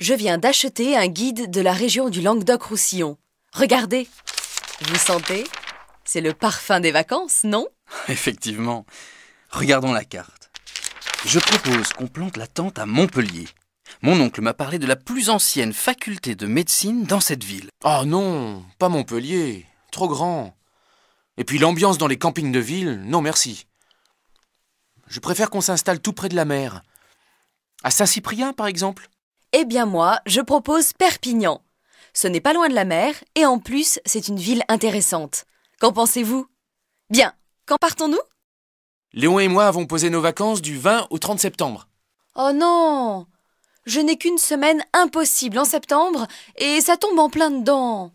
Je viens d'acheter un guide de la région du Languedoc-Roussillon. Regardez Vous sentez C'est le parfum des vacances, non Effectivement. Regardons la carte. Je propose qu'on plante la tente à Montpellier. Mon oncle m'a parlé de la plus ancienne faculté de médecine dans cette ville. Ah non, pas Montpellier, trop grand. Et puis l'ambiance dans les campings de ville, non merci. Je préfère qu'on s'installe tout près de la mer. À Saint-Cyprien, par exemple. Eh bien moi, je propose Perpignan. Ce n'est pas loin de la mer et en plus, c'est une ville intéressante. Qu'en pensez-vous Bien, quand partons-nous Léon et moi avons posé nos vacances du 20 au 30 septembre. Oh non Je n'ai qu'une semaine impossible en septembre et ça tombe en plein dedans.